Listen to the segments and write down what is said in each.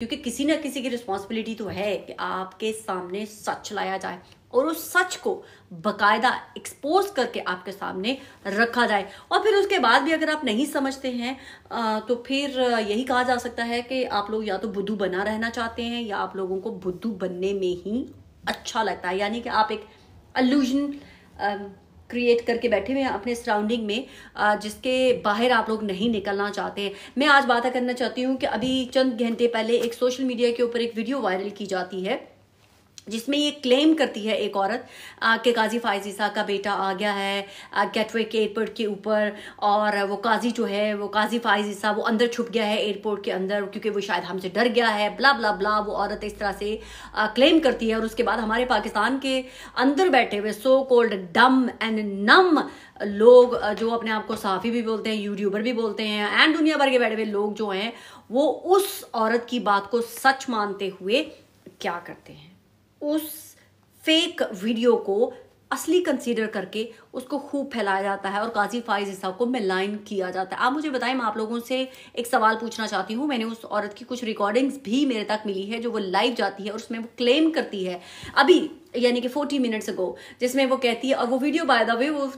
क्योंकि किसी ना किसी की रिस्पॉन्सिबिलिटी तो है कि आपके सामने सच लाया जाए और उस सच को बकायदा एक्सपोज करके आपके सामने रखा जाए और फिर उसके बाद भी अगर आप नहीं समझते हैं तो फिर यही कहा जा सकता है कि आप लोग या तो बुद्धू बना रहना चाहते हैं या आप लोगों को बुद्धू बनने में ही अच्छा लगता है यानी कि आप एक अल्यूजन क्रिएट करके बैठे हुए हैं अपने सराउंडिंग में जिसके बाहर आप लोग नहीं निकलना चाहते हैं मैं आज बात करना चाहती हूँ कि अभी चंद घंटे पहले एक सोशल मीडिया के ऊपर एक वीडियो वायरल की जाती है जिसमें ये क्लेम करती है एक औरत के काजी फायजीसा का बेटा आ गया है गेटवे के एयरपोर्ट के ऊपर और वो काजी जो है वो काजी फायजीसा वो अंदर छुप गया है एयरपोर्ट के अंदर क्योंकि वो शायद हमसे डर गया है ब्ला ब्ला ब्ला वो औरत इस तरह से क्लेम करती है और उसके बाद हमारे पाकिस्तान के अंदर बैठे हुए सो कोल्ड डम एंड नम लोग जो अपने आप को साफ़ी भी बोलते हैं यूट्यूबर भी बोलते हैं एंड दुनिया भर के बैठे हुए लोग जो हैं वो उस औरत की बात को सच मानते हुए क्या करते हैं उस फेक वीडियो को असली कंसीडर करके उसको खूब फैलाया जाता है और काजी फाइज हिस्सा को लाइन किया जाता है आप मुझे बताएं मैं आप लोगों से एक सवाल पूछना चाहती हूँ मैंने उस औरत की कुछ रिकॉर्डिंग्स भी मेरे तक मिली है जो वो लाइव जाती है और उसमें वो क्लेम करती है अभी यानी कि फोर्टी मिनट्स अगो जिसमें वो कहती है और वो वीडियो बाय द वे वो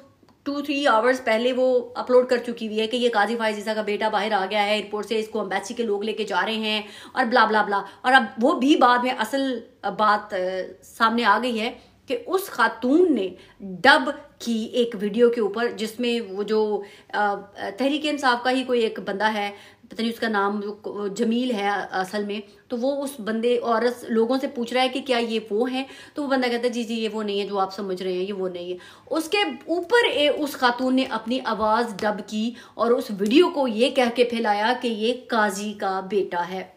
टू थ्री आवर्स पहले वो अपलोड कर चुकी हुई है कि ये काजी फायजीसा का बेटा बाहर आ गया है एयरपोर्ट से इसको अम्बेसी के लोग लेके जा रहे हैं और ब्ला ब्ला ब्ला और अब वो भी बाद में असल बात सामने आ गई है कि उस खातून ने डब की एक वीडियो के ऊपर जिसमें वो जो तहरीक इंसाफ का ही कोई एक बंदा है पता नहीं उसका नाम जमील है असल में तो वो उस बंदे और लोगों से पूछ रहा है कि क्या ये वो हैं तो वो बंदा कहता है जी जी ये वो नहीं है जो आप समझ रहे हैं ये वो नहीं है उसके ऊपर उस खातून ने अपनी आवाज़ डब की और उस वीडियो को ये कह के फैलाया कि ये काजी का बेटा है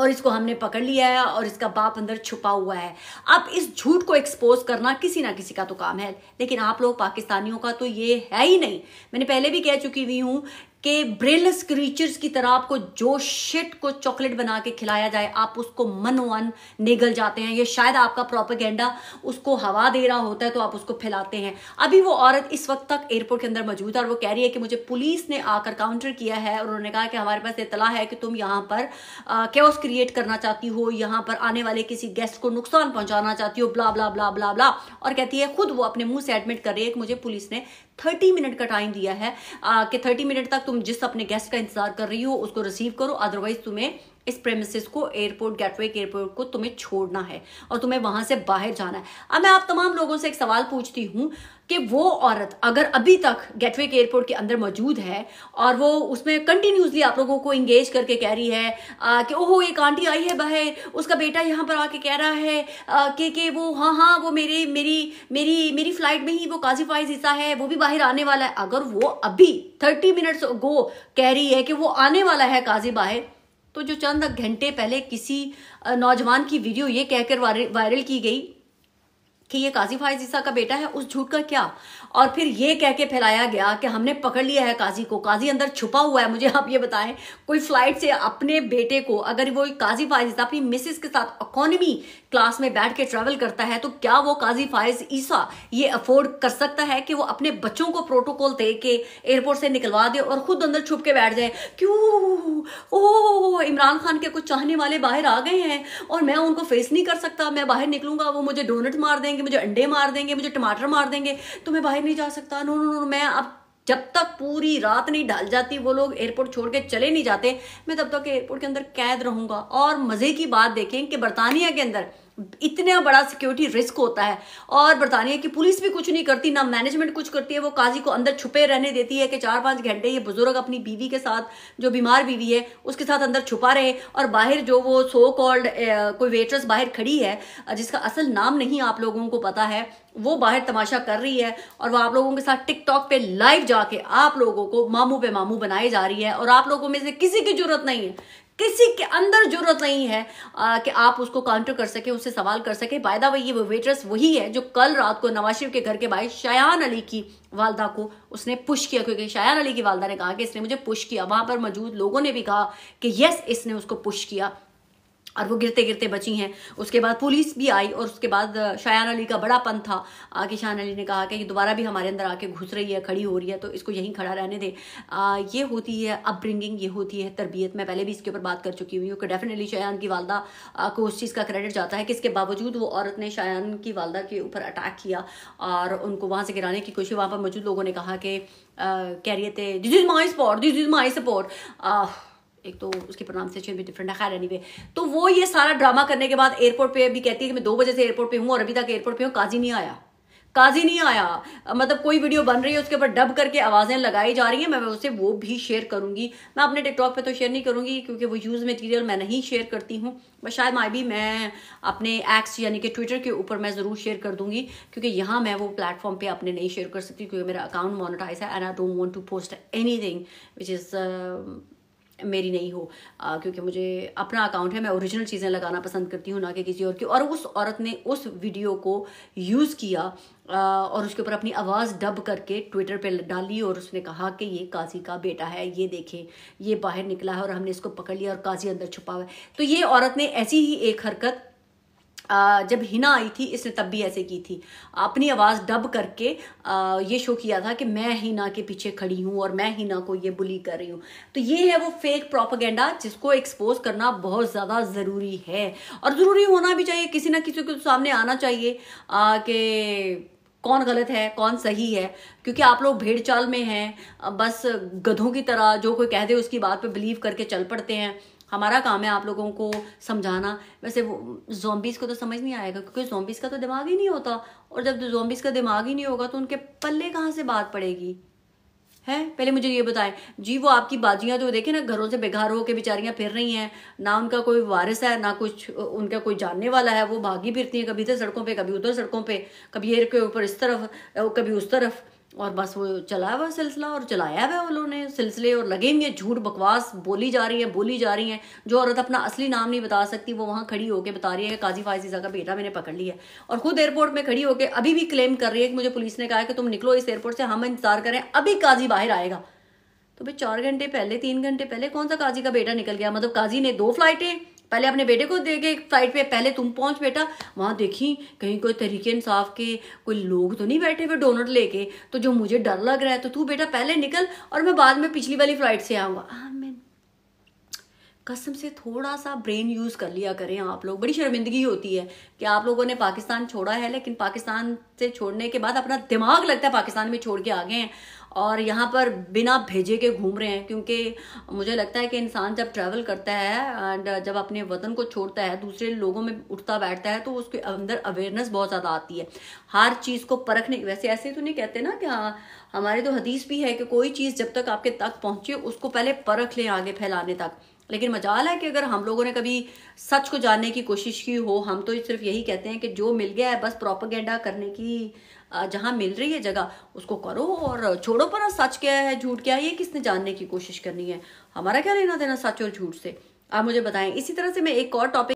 और इसको हमने पकड़ लिया है और इसका बाप अंदर छुपा हुआ है अब इस झूठ को एक्सपोज करना किसी ना किसी का तो काम है लेकिन आप लोग पाकिस्तानियों का तो ये है ही नहीं मैंने पहले भी कह चुकी हुई हूँ कि ब्रेलस क्रीचर्स की तरह आपको जो शिट को चॉकलेट बना के खिलाया जाए आप उसको मन वन निगल जाते हैं ये शायद आपका प्रोपेगेंडा उसको हवा दे रहा होता है तो आप उसको फैलाते हैं अभी वो औरत इस वक्त तक एयरपोर्ट के अंदर मौजूद है और वो कह रही है कि मुझे पुलिस ने आकर काउंटर किया है और उन्होंने कहा कि हमारे पास इतला है कि तुम यहाँ पर क्या क्रिएट करना चाहती हो यहाँ पर आने वाले किसी गेस्ट को नुकसान पहुंचाना चाहती हो ब्ला ब्ला ब्ला ब्ला ब्ला और कहती है खुद वो अपने मुंह से एडमिट कर रही है कि मुझे पुलिस ने थर्टी मिनट का टाइम दिया है आ, कि थर्टी मिनट तक तुम जिस अपने गेस्ट का इंतजार कर रही हो उसको रिसीव करो अदरवाइज तुम्हें इस प्रेमिसिस को एयरपोर्ट गेटवे के एयरपोर्ट को तुम्हें छोड़ना है और तुम्हें वहां से बाहर जाना है अब मैं आप तमाम लोगों से एक सवाल पूछती हूँ कि वो औरत अगर अभी तक गेटवे के एयरपोर्ट के अंदर मौजूद है और वो उसमें कंटिन्यूसली आप लोगों को इंगेज करके कह रही है आ, कि ओहो एक आंटी आई है बाहर उसका बेटा यहाँ पर आके कह रहा है आ, कि कि वो हाँ हाँ वो मेरे मेरी मेरी मेरी फ्लाइट में ही वो काजी फाइज हिस्सा है वो भी बाहर आने वाला है अगर वो अभी थर्टी मिनट्स गो कह रही है कि वो आने वाला है काजी बाहर तो जो चंद घंटे पहले किसी नौजवान की वीडियो ये कहकर वायरल की गई कि ये काजी फायज ईसा का बेटा है उस झूठ का क्या और फिर ये कह के फैलाया गया कि हमने पकड़ लिया है काजी को काजी अंदर छुपा हुआ है मुझे आप ये बताएं कोई फ्लाइट से अपने बेटे को अगर वो काजी फायज ईसा अपनी मिसिस के साथ इकोनॉमी क्लास में बैठ के ट्रेवल करता है तो क्या वो काजी फायज ईसा ये अफोर्ड कर सकता है कि वो अपने बच्चों को प्रोटोकॉल दे के एयरपोर्ट से निकलवा दे और खुद अंदर छुप के बैठ जाए क्यों ओ इमरान खान के कुछ चाहने वाले बाहर आ गए हैं और मैं उनको फेस नहीं कर सकता मैं बाहर निकलूंगा वो मुझे डोनट मार देंगे मुझे अंडे मार देंगे मुझे टमाटर मार देंगे तो मैं बाहर नहीं जा सकता नो नो नो मैं अब जब तक पूरी रात नहीं डाल जाती वो लोग एयरपोर्ट छोड़ के चले नहीं जाते मैं तब तक एयरपोर्ट के अंदर कैद रहूंगा और मज़े की बात देखें कि बरतानिया के अंदर इतना बड़ा सिक्योरिटी रिस्क होता है और बरतानिया की पुलिस भी कुछ नहीं करती ना मैनेजमेंट कुछ करती है वो काजी को अंदर छुपे रहने देती है कि चार पांच घंटे ये बुजुर्ग अपनी बीवी के साथ जो बीमार बीवी है उसके साथ अंदर छुपा रहे और बाहर जो वो सो कॉल्ड कोई वेटर्स बाहर खड़ी है जिसका असल नाम नहीं आप लोगों को पता है वो बाहर तमाशा कर रही है और वो आप लोगों के साथ टिकटॉक पे लाइव जाके आप लोगों को मामू पे मामू बनाए जा रही है और आप लोगों में से किसी की जरूरत नहीं है किसी के अंदर जरूरत नहीं है आ, कि आप उसको काउंटर कर सके उससे सवाल कर सके बायदा वे ये वेटर्स वही है जो कल रात को नवाज शरीफ के घर के बाहर शायान अली की वालदा को उसने पुश किया क्योंकि शायान अली की वालदा ने कहा कि इसने मुझे पुश किया वहां पर मौजूद लोगों ने भी कहा कि यस इसने उसको पुश किया और वो गिरते गिरते बची हैं उसके बाद पुलिस भी आई और उसके बाद शायान अली का बड़ा पन था आके शाहान अली ने कहा कि ये दोबारा भी हमारे अंदर आके घुस रही है खड़ी हो रही है तो इसको यहीं खड़ा रहने दे आ, ये होती है अपब्रिंगिंग ये होती है तरबियत मैं पहले भी इसके ऊपर बात कर चुकी हुई हूँ कि डेफिनेटली शायान की वालदा को उस चीज़ का क्रेडिट जाता है कि इसके बावजूद वो औरत ने शायान की वालदा के ऊपर अटैक किया और उनको वहाँ से गिराने की कोशिश वहाँ पर मौजूद लोगों ने कहा कि कह रही थे this is my support this is my support एक तो उसकी प्रोनाउंसिएशन भी डिफरेंट है खैर एनीवे तो वो ये सारा ड्रामा करने के बाद एयरपोर्ट पे भी कहती है कि मैं दो बजे से एयरपोर्ट पे हूँ और अभी तक एयरपोर्ट पे हूँ काजी नहीं आया काजी नहीं आया मतलब कोई वीडियो बन रही है उसके ऊपर डब करके आवाज़ें लगाई जा रही हैं मैं उसे वो भी शेयर करूंगी मैं अपने टिकटॉक पे तो शेयर नहीं करूंगी क्योंकि वो यूज़ मटेरियल मैं नहीं शेयर करती हूँ बस शायद माई भी मैं अपने एक्स यानी कि ट्विटर के ऊपर मैं ज़रूर शेयर कर दूंगी क्योंकि यहाँ मैं वो प्लेटफॉर्म पर अपने नहीं शेयर कर सकती क्योंकि मेरा अकाउंट मोनिटाइज है and I don't want to post anything which is मेरी नहीं हो आ, क्योंकि मुझे अपना अकाउंट है मैं ओरिजिनल चीज़ें लगाना पसंद करती हूँ ना कि किसी और की और उस औरत ने उस वीडियो को यूज़ किया और उसके ऊपर अपनी आवाज़ डब करके ट्विटर पे डाली और उसने कहा कि ये काजी का बेटा है ये देखें ये बाहर निकला है और हमने इसको पकड़ लिया और काजी अंदर छुपा हुआ है तो ये औरत ने ऐसी ही एक हरकत जब हिना आई थी इसने तब भी ऐसे की थी अपनी आवाज़ डब करके ये शो किया था कि मैं हिना के पीछे खड़ी हूँ और मैं हिना को ये बुली कर रही हूँ तो ये है वो फेक प्रोपागेंडा जिसको एक्सपोज करना बहुत ज़्यादा ज़रूरी है और ज़रूरी होना भी चाहिए किसी ना किसी के तो सामने आना चाहिए कि कौन गलत है कौन सही है क्योंकि आप लोग भेड़ चाल में हैं बस गधों की तरह जो कोई कह दे उसकी बात पे बिलीव करके चल पड़ते हैं हमारा काम है आप लोगों को समझाना वैसे वो जोम्बिस को तो समझ नहीं आएगा क्योंकि जोम्बिस का तो दिमाग ही नहीं होता और जब जोम्बिस का दिमाग ही नहीं होगा तो उनके पल्ले कहाँ से बात पड़ेगी है पहले मुझे ये बताएं जी वो आपकी बाजियां जो तो देखे ना घरों से बेघर होकर बेचारियां फिर रही हैं ना उनका कोई वारिस है ना कुछ उनका कोई जानने वाला है वो भागी फिरती हैं कभी इधर सड़कों पे कभी उधर सड़कों पे कभी ये के ऊपर इस तरफ कभी उस तरफ और बस वो चलाया हुआ सिलसिला और चलाया हुआ उन्होंने सिलसिले और लगे हुए झूठ बकवास बोली जा रही है बोली जा रही है जो औरत अपना असली नाम नहीं बता सकती वो वहाँ खड़ी होकर बता रही है काजी फायजीजा का बेटा मैंने पकड़ लिया और खुद एयरपोर्ट में खड़ी होकर अभी भी क्लेम कर रही है कि मुझे पुलिस ने कहा कि तुम निकलो इस एयरपोर्ट से हम इंतजार करें अभी काजी बाहर आएगा तो भाई चार घंटे पहले तीन घंटे पहले कौन सा काजी का बेटा निकल गया मतलब काजी ने दो फ्लाइटें पहले अपने बेटे को देखे फ्लाइट पे पहले तुम पहुंच बेटा वहां देखी कहीं कोई तरीके इंसाफ के कोई लोग तो नहीं बैठे हुए डोनट लेके तो जो मुझे डर लग रहा है तो तू बेटा पहले निकल और मैं बाद में पिछली वाली फ्लाइट से आऊंगा हाँ, कसम से थोड़ा सा ब्रेन यूज़ कर लिया करें आप लोग बड़ी शर्मिंदगी होती है कि आप लोगों ने पाकिस्तान छोड़ा है लेकिन पाकिस्तान से छोड़ने के बाद अपना दिमाग लगता है पाकिस्तान में छोड़ के आ गए हैं और यहाँ पर बिना भेजे के घूम रहे हैं क्योंकि मुझे लगता है कि इंसान जब ट्रैवल करता है एंड जब अपने वतन को छोड़ता है दूसरे लोगों में उठता बैठता है तो उसके अंदर अवेयरनेस बहुत ज़्यादा आती है हर चीज़ को परखने वैसे ऐसे तो नहीं कहते ना कि हाँ हमारे तो हदीस भी है कि कोई चीज़ जब तक आपके तक पहुँचे उसको पहले परख लें आगे फैलाने तक लेकिन मजाल है कि अगर हम लोगों ने कभी सच को जानने की कोशिश की हो हम तो सिर्फ यही कहते हैं कि जो मिल गया है बस प्रोपागेंडा करने की जहां मिल रही है जगह उसको करो और छोड़ो पर सच क्या है झूठ क्या है ये किसने जानने की कोशिश करनी है हमारा क्या लेना देना सच और झूठ से आप मुझे बताएं इसी तरह से मैं एक और टॉपिक